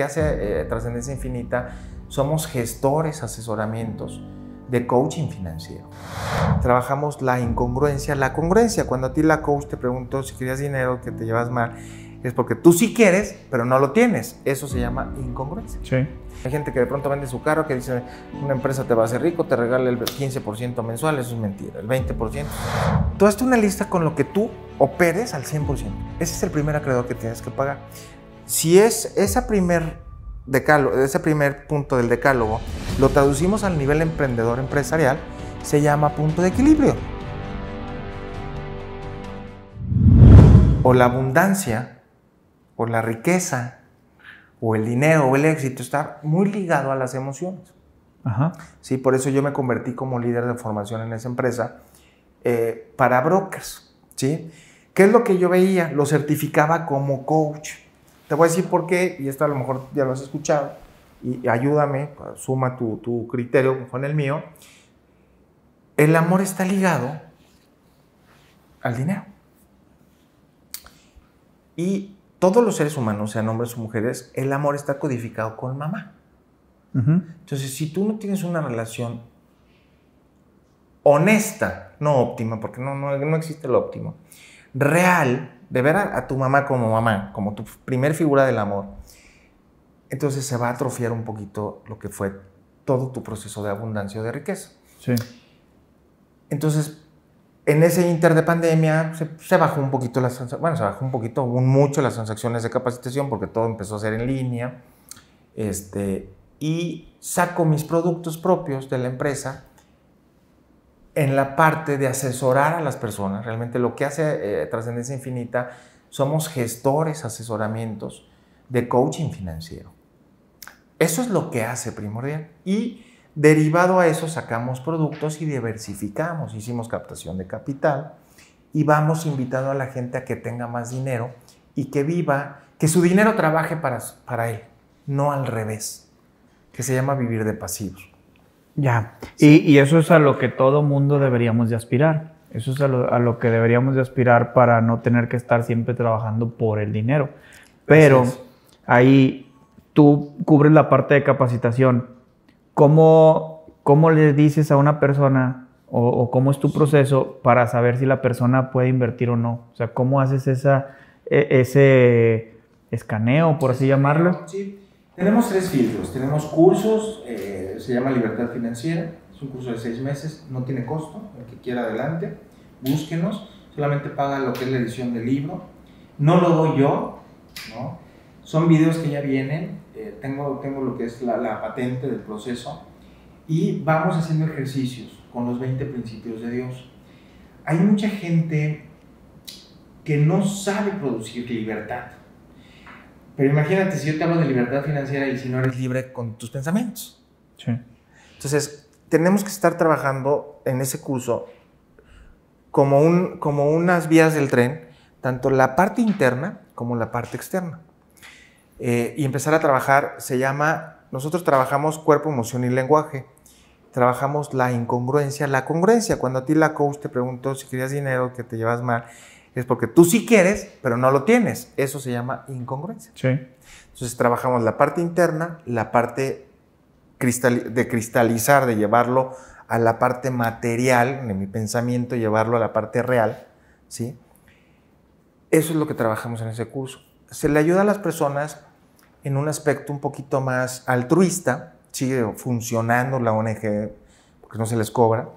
que hace eh, Trascendencia Infinita, somos gestores, asesoramientos de coaching financiero. Trabajamos la incongruencia, la congruencia. Cuando a ti la coach te preguntó si querías dinero, que te llevas mal, es porque tú sí quieres, pero no lo tienes. Eso se llama incongruencia. Hay gente que de pronto vende su carro, que dice, una empresa te va a hacer rico, te regala el 15% mensual, eso es mentira, el 20%. Tú hazte una lista con lo que tú operes al 100%. Ese es el primer acreedor que tienes que pagar. Si es esa primer ese primer punto del decálogo, lo traducimos al nivel emprendedor empresarial, se llama punto de equilibrio. O la abundancia, o la riqueza, o el dinero, o el éxito, está muy ligado a las emociones. Ajá. Sí, por eso yo me convertí como líder de formación en esa empresa eh, para brokers. ¿sí? ¿Qué es lo que yo veía? Lo certificaba como coach. Te voy a decir por qué, y esto a lo mejor ya lo has escuchado, y ayúdame, suma tu, criterio con el mío. El amor está ligado al dinero. Y todos los seres humanos, sean hombres o mujeres, el amor está codificado con mamá. Entonces, si tú no tienes una relación honesta, no óptima, porque no, no, no existe lo óptimo, real, de ver a, tu mamá como mamá, como tu primer figura del amor, entonces se va a atrofiar un poquito lo que fue todo tu proceso de abundancia o de riqueza. Sí. Entonces, en ese inter de pandemia se, bajó un poquito las bueno, se bajó un poquito, un mucho las transacciones de capacitación porque todo empezó a ser en línea. Este, y saco mis productos propios de la empresa en la parte de asesorar a las personas. Realmente lo que hace eh, Trascendencia Infinita, somos gestores, asesoramientos de coaching financiero. Eso es lo que hace primordial. Y derivado a eso sacamos productos y diversificamos. Hicimos captación de capital y vamos invitando a la gente a que tenga más dinero y que viva, que su dinero trabaje para, para él, no al revés, que se llama vivir de pasivos. Ya, y, y, eso es a lo que todo mundo deberíamos de aspirar. Eso es a lo, a lo, que deberíamos de aspirar para no tener que estar siempre trabajando por el dinero. Pero ahí tú cubres la parte de capacitación. ¿Cómo, cómo le dices a una persona o, cómo es tu proceso para saber si la persona puede invertir o no? O sea, ¿cómo haces esa, e, ese escaneo, por así llamarlo? Sí. Tenemos tres filtros. Tenemos cursos, eh, se llama Libertad Financiera, es un curso de seis meses, no tiene costo, el que quiera adelante, búsquenos, solamente paga lo que es la edición del libro. No lo doy yo, son videos que ya vienen, eh, tengo, tengo lo que es la, la patente del proceso y vamos haciendo ejercicios con los 20 principios de Dios. Hay mucha gente que no sabe producir libertad pero imagínate si yo te hablo de libertad financiera y si no eres libre con tus pensamientos. Entonces, tenemos que estar trabajando en ese curso como, un, como unas vías del tren, tanto la parte interna como la parte externa. Eh, y empezar a trabajar se llama, nosotros trabajamos cuerpo, emoción y lenguaje. Trabajamos la incongruencia, la congruencia. Cuando a ti la coach te preguntó si querías dinero, que te llevas mal, es porque tú sí quieres, pero no lo tienes. Eso se llama incongruencia. Sí. Entonces trabajamos la parte interna, la parte de cristalizar, de llevarlo a la parte material, de mi pensamiento, llevarlo a la parte real, ¿sí? Eso es lo que trabajamos en ese curso. Se le ayuda a las personas en un aspecto un poquito más altruista, sigue funcionando la ONG porque no se les cobra,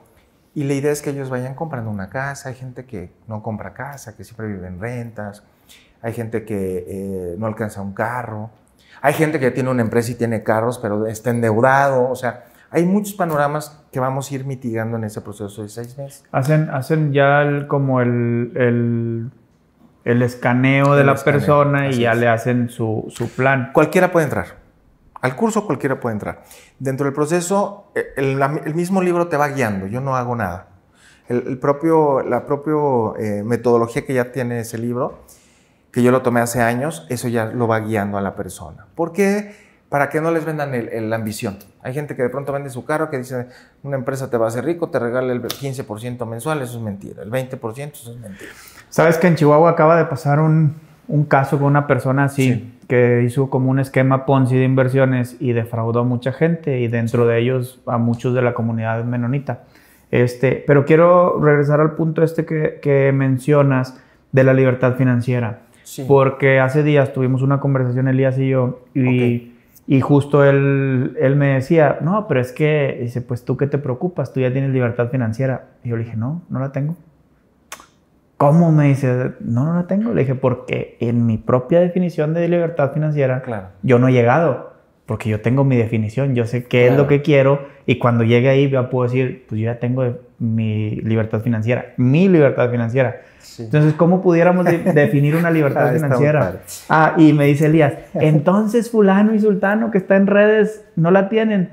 y la idea es que ellos vayan comprando una casa. Hay gente que no compra casa, que siempre vive en rentas. Hay gente que eh, no alcanza un carro. Hay gente que tiene una empresa y tiene carros, pero está endeudado. O sea, hay muchos panoramas que vamos a ir mitigando en ese proceso de seis meses. Hacen, hacen ya como el, el, escaneo de la persona y ya le hacen su plan. Cualquiera puede entrar. Al curso cualquiera puede entrar. Dentro del proceso, eh, el, mismo libro te va guiando, yo no hago nada. El, propio, la propia eh, metodología que ya tiene ese libro, que yo lo tomé hace años, eso ya lo va guiando a la persona. ¿Por qué? Para que no les vendan el, la ambición. Hay gente que de pronto vende su carro, que dice, una empresa te va a hacer rico, te regala el 15% mensual, eso es mentira, el 20% es mentira. Sabes que en Chihuahua acaba de pasar un, un caso con una persona así. Sí que hizo como un esquema Ponzi de inversiones y defraudó a mucha gente y dentro de ellos a muchos de la comunidad menonita. Este, pero quiero regresar al punto este que, mencionas de la libertad financiera. Porque hace días tuvimos una conversación Elías y yo y, justo él, él, me decía, no, pero es que, dice, pues tú qué te preocupas, tú ya tienes libertad financiera. Y yo le dije, no, no la tengo. ¿Cómo me dice? No, no la tengo. Le dije, porque en mi propia definición de libertad financiera, claro. yo no he llegado, porque yo tengo mi definición, yo sé qué es lo que quiero y cuando llegue ahí ya puedo decir, pues yo ya tengo mi libertad financiera, mi libertad financiera. Entonces, ¿cómo pudiéramos definir una libertad ah, financiera? Ah, y me dice Elías, entonces fulano y sultano que está en redes no la tienen.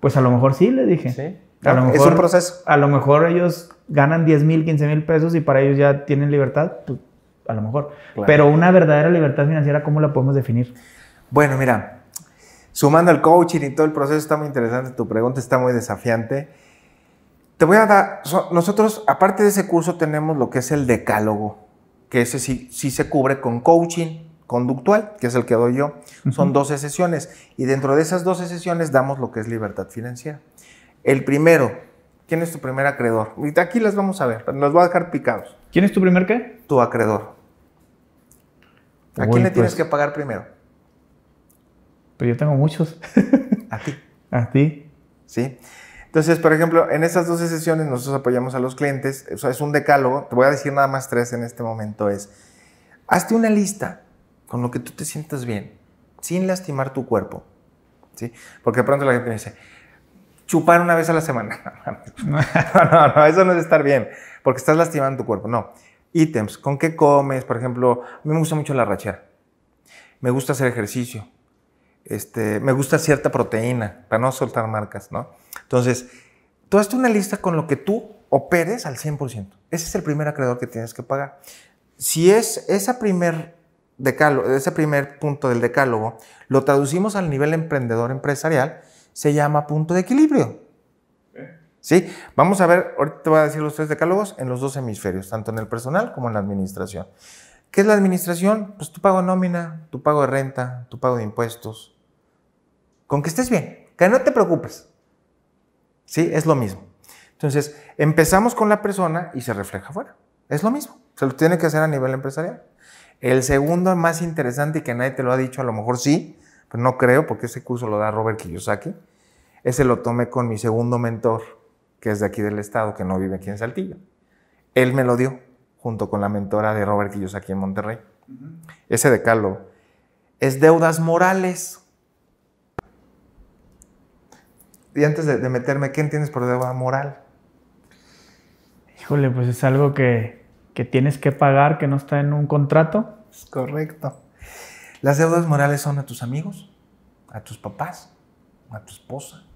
Pues a lo mejor sí, le dije. Sí. A es un proceso. A lo mejor ellos ganan 10 mil, 15 mil pesos y para ellos ya tienen libertad, pues, a lo mejor. Pero una verdadera libertad financiera, ¿cómo la podemos definir? Bueno, mira, sumando el coaching y todo el proceso está muy interesante, tu pregunta está muy desafiante. Te voy a dar, nosotros aparte de ese curso tenemos lo que es el decálogo, que ese sí, se cubre con coaching conductual, que es el que doy yo. Son 12 sesiones y dentro de esas 12 sesiones damos lo que es libertad financiera. El primero, ¿quién es tu primer acreedor? Y aquí las vamos a ver, los voy a dejar picados. ¿Quién es tu primer qué? Tu acreedor. ¿A quién le tienes pues. que pagar primero? Pero yo tengo muchos. a ti. A ti. Sí. Entonces, por ejemplo, en esas 12 sesiones nosotros apoyamos a los clientes. O es un decálogo. Te voy a decir nada más tres en este momento. Es, hazte una lista con lo que tú te sientas bien, sin lastimar tu cuerpo. ¿Sí? Porque de pronto la gente dice, chupar una vez a la semana. no, eso no es estar bien, porque estás lastimando tu cuerpo, no. Ítems, ¿con qué comes? Por ejemplo, a mí me gusta mucho la rachera. Me gusta hacer ejercicio. Este, me gusta cierta proteína, para no soltar marcas, ¿no? Entonces, tú hazte una lista con lo que tú operes al 100%. Ese es el primer acreedor que tienes que pagar. Si es esa primer decálogo, ese primer punto del decálogo, lo traducimos al nivel emprendedor empresarial, se llama punto de equilibrio. ¿Sí? Vamos a ver, ahorita te voy a decir los tres decálogos en los dos hemisferios, tanto en el personal como en la administración. ¿Qué es la administración? Pues tu pago nómina, tu pago de renta, tu pago de impuestos. Con que estés bien, que no te preocupes. ¿Sí? Es lo mismo. Entonces, empezamos con la persona y se refleja fuera. Es lo mismo. Se lo tiene que hacer a nivel empresarial. El segundo más interesante y que nadie te lo ha dicho, a lo mejor sí, pues no creo, porque ese curso lo da Robert Kiyosaki, ese lo tomé con mi segundo mentor, que es de aquí del estado, que no vive aquí en Saltillo. Él me lo dio, junto con la mentora de Robert Kiyosaki en Monterrey. Ese de calo es deudas morales. Y antes de, meterme, ¿qué entiendes por deuda moral? Híjole, pues es algo que, que tienes que pagar, que no está en un contrato. Es correcto. Las deudas morales son a tus amigos, a tus papás, a tu esposa,